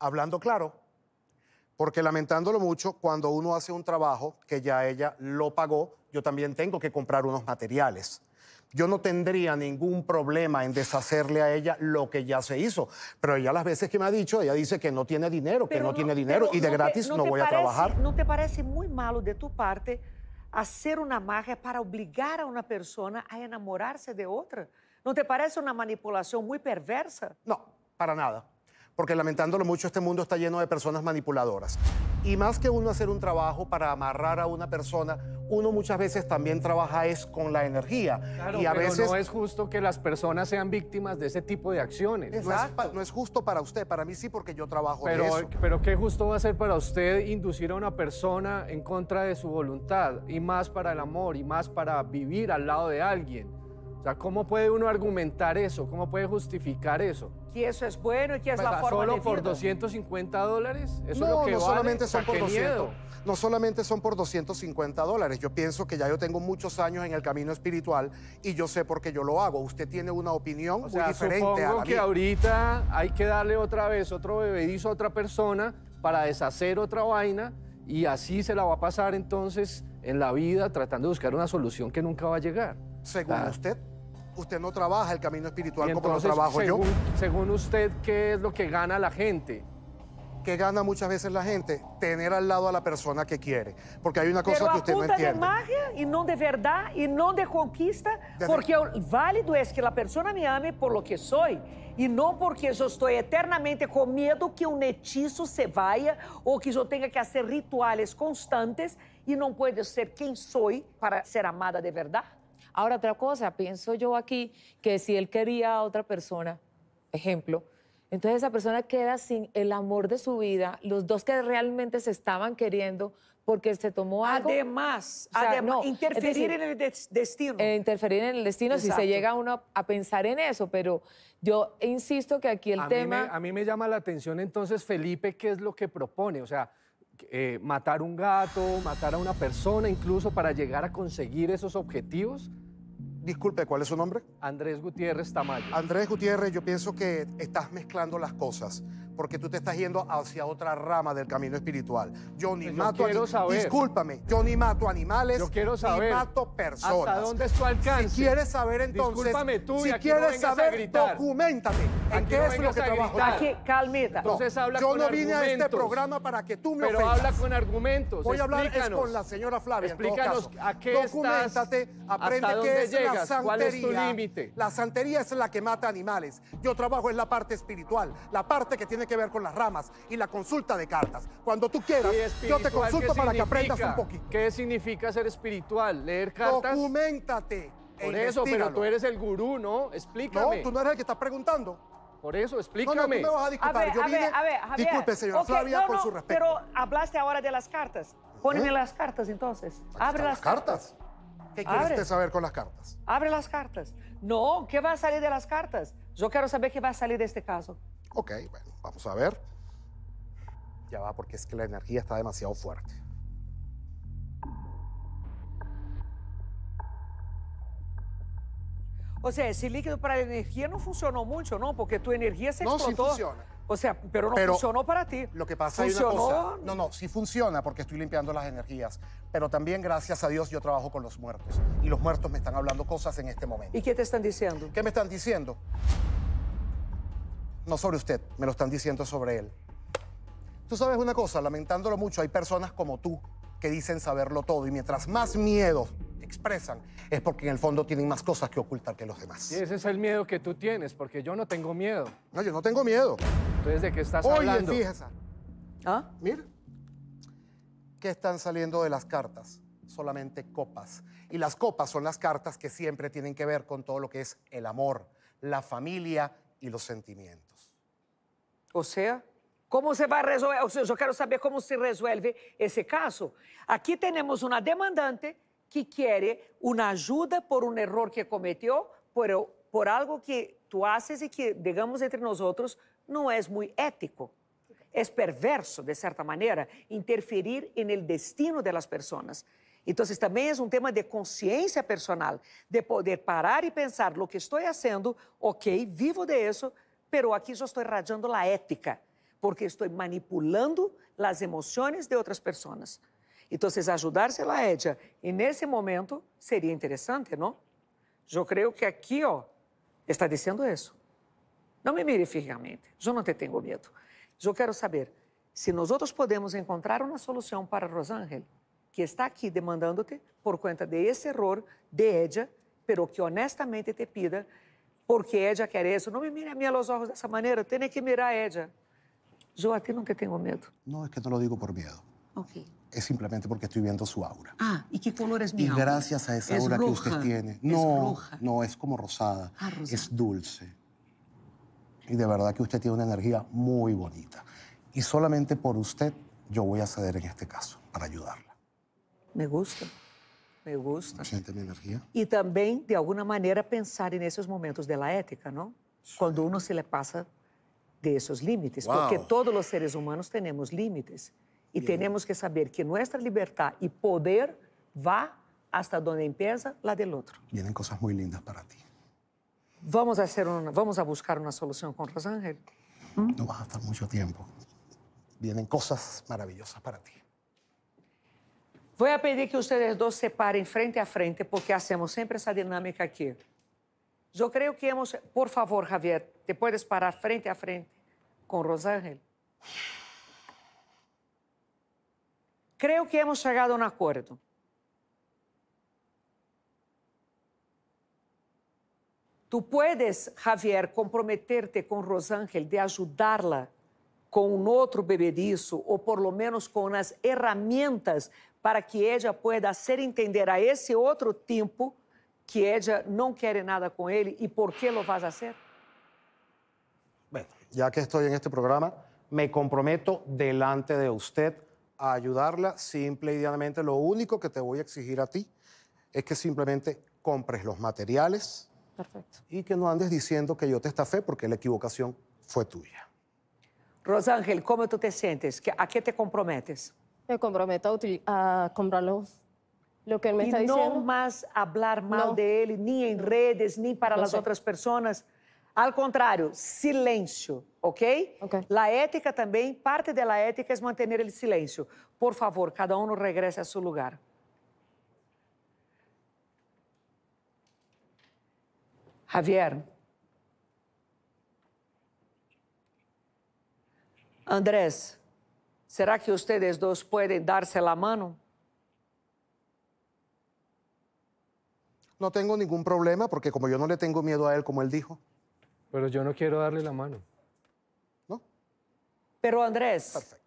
hablando claro, porque lamentándolo mucho, cuando uno hace un trabajo que ya ella lo pagó, yo también tengo que comprar unos materiales. Yo no tendría ningún problema en deshacerle a ella lo que ya se hizo, pero ella las veces que me ha dicho, ella dice que no tiene dinero, que no, tiene dinero y de gratis no, voy a trabajar. ¿No te parece muy malo de tu parte hacer una magia para obligar a una persona a enamorarse de otra? ¿No te parece una manipulación muy perversa? No, para nada porque lamentándolo mucho este mundo está lleno de personas manipuladoras. Y más que uno hacer un trabajo para amarrar a una persona, uno muchas veces también trabaja es con la energía. Claro, y a pero veces no es justo que las personas sean víctimas de ese tipo de acciones. No, es, justo para usted, para mí sí porque yo trabajo pero, eso. Pero qué justo va a ser para usted inducir a una persona en contra de su voluntad y más para el amor y más para vivir al lado de alguien. O sea, ¿cómo puede uno argumentar eso? ¿Cómo puede justificar eso? Que eso es bueno y que es pues, la forma ¿Solo por 250 dólares? ¿Eso no, lo que ah, no solamente son por No solamente son por 250 dólares. Yo pienso que ya yo tengo muchos años en el camino espiritual y yo sé por qué yo lo hago. Usted tiene una opinión muy diferente supongo a que ahorita hay que darle otra vez otro bebedizo a otra persona para deshacer otra vaina y así se la va a pasar entonces en la vida tratando de buscar una solución que nunca va a llegar. Según ah. usted, usted no trabaja el camino espiritual como lo trabajo yo. Según usted, ¿qué es lo que gana la gente? ¿Qué gana muchas veces la gente? Tener al lado a la persona que quiere. Porque hay una cosa que usted no entiende. de magia y no de verdad y no de conquista, porque válido es que la persona me ame por lo que soy y no porque yo estoy eternamente con miedo que un hechizo se vaya o que yo tenga que hacer rituales constantes y no puede ser quien soy para ser amada de verdad. Ahora, otra cosa, pienso yo aquí que si él quería a otra persona, ejemplo, entonces esa persona queda sin el amor de su vida, los dos que realmente se estaban queriendo porque se tomó algo. Además, además interferir en el destino. Eh, interferir en el destino si se llega uno a pensar en eso, pero yo insisto que aquí el tema... a mí me llama la atención entonces, Felipe, qué es lo que propone. O sea, eh, matar un gato, matar a una persona incluso para llegar a conseguir esos objetivos. Disculpe, ¿cuál es su nombre? Andrés Gutiérrez Tamayo. Andrés Gutiérrez, yo pienso que estás mezclando las cosas porque tú te estás yendo hacia otra rama del camino espiritual. Yo ni pues mato Discúlpame, yo ni mato animales, yo quiero saber ni mato personas. ¿Hasta dónde es tu alcance? Si quieres saber entonces, Discúlpame tú, si quieres saber, documentame. ¿En qué es lo que trabajas. Aquí, calmita. entonces habla yo no vine a este programa para que tú me Pero habla con argumentos. Voy a hablar con la señora Flavia. Explícanos en todo caso. a qué Documentate, aprende qué es la santería. ¿Cuál es tu límite? La santería es la que mata animales. Yo trabajo en la parte espiritual, la parte que tiene que ver con las ramas y la consulta de cartas. Cuando tú quieras, yo te consulto para que aprendas un poquito. ¿Qué significa ser espiritual? ¿Leer cartas? Documentate. E por eso, pero tú eres el gurú, ¿no? Explícame. No, tú no eres el que está preguntando. Por eso, explícame. No, no, tú me vas a discutir. A ver, yo a vine... ver, a ver, Disculpe, señora Flavia, no, su respeto. Pero hablaste ahora de las cartas. Póneme ¿Eh? las cartas, entonces. Abre las cartas. ¿Qué quieres usted saber con las cartas? Abre las cartas. No, ¿qué va a salir de las cartas? Yo quiero saber qué va a salir de este caso. Ok, bueno. Vamos a ver. Ya va, porque es que la energía está demasiado fuerte. O sea, ese líquido para la energía no funcionó mucho, ¿no? Porque tu energía se explotó. No, sí funciona. O sea, pero no funcionó para ti. Lo que pasa es una No, no, sí funciona porque estoy limpiando las energías. Pero también, gracias a Dios, yo trabajo con los muertos. Y los muertos me están hablando cosas en este momento. ¿Y qué te están diciendo? ¿Qué me están diciendo? No sobre usted, me lo están diciendo sobre él. Tú sabes una cosa, lamentándolo mucho, hay personas como tú que dicen saberlo todo y mientras más miedo expresan es porque en el fondo tienen más cosas que ocultar que los demás. Y ese es el miedo que tú tienes, porque yo no tengo miedo. No, yo no tengo miedo. Entonces, ¿de qué estás hablando? Oye, fíjese. ¿Ah? Mira. ¿Qué están saliendo de las cartas? Solamente copas. Y las copas son las cartas que siempre tienen que ver con todo lo que es el amor, la familia y los sentimientos. Ou seja, como se vai resolver? Eu sea, yo saber como se resuelve esse caso. Aqui temos uma demandante que quer uma ajuda por um erro que cometeu, por, por algo que tu haces e que, digamos entre nós outros, não é muito ético. É perverso, de certa maneira, interferir no destino das pessoas. Então, também é um tema de consciência personal, de poder parar e pensar, o que estou fazendo, ok, vivo de isso, pero aqui, já estou rayando la ética, porque estou manipulando las emociones de otras personas. ajudar-se la ella e nesse momento seria interessante, não? Eu creio que aqui ó, oh, está dizendo isso. Não me mire firmemente, eu não te tenho medo. Eu quero saber se nós outros podemos encontrar uma solução para Rosângel, que está aqui demandando-te por conta desse erro de Edja. pero que honestamente te pida porque ella quiere eso? No me mire a mí a los ojos de esa manera. tem que mirar a ella. Yo a ti nunca tengo miedo. No, es que no lo digo por miedo. Ok. es simplemente porque estoy viendo su aura. Ah, ¿y qué color es mi aura? Y gracias a esa aura que usted tiene. No, no, es como rosada, ah, rosada. Es dulce. Y de verdad que usted tiene una energía muy bonita. Y solamente por usted yo voy a ceder en este caso, para ayudarla. Me gusta me gusta. energía. Y también, de alguna manera, pensar en esos momentos de la ética, ¿no? Cuando uno se le pasa de esos límites, porque todos los seres humanos tenemos límites y tenemos que saber que nuestra libertad y poder va hasta donde empieza la del otro. Vienen cosas muy lindas para ti. Vamos a, hacer una, vamos a buscar una solución con Rosángel. No vas a estar mucho tiempo. Vienen cosas maravillosas para ti. Vou pedir que os se separem frente a frente, porque hacemos sempre essa dinâmica aqui. Eu creio que hemos... Por favor, Javier, te puedes parar frente a frente com Rosângel? Creio que hemos chegado a um acordo. Tu puedes, Javier, comprometer-te com Rosângel de ajudá-la un otro bebedizo, o por lo menos con as herramientas para que ella pueda hacer entender a ese otro tiempo que ella no quiere nada con él y por qué lo vas a hacer? Bueno, ya que estoy en este programa, me comprometo delante de usted a ayudarla simple y llanamente. Lo único que te voy a exigir a ti es que simplemente compres los materiales y que no andes diciendo que yo te estafé porque la equivocación fue tuya. Rosângel, como tu te sientes? ¿A que te comprometes? Me comprometo a, a comprarlo lo que él me está dizendo. E não mais falar mal dele, nem em redes, nem para as outras pessoas. Ao contrário, silêncio, ok? Ok. La ética também, parte da ética é manter o silêncio. Por favor, cada um regresse a seu lugar. Javier, Andrés, ¿será que ustedes dos pueden darse la mano? No tengo ningún problema porque como yo no le tengo miedo a él, como él dijo. Pero yo no quiero darle la mano. ¿No? Pero Andrés, Perfecto.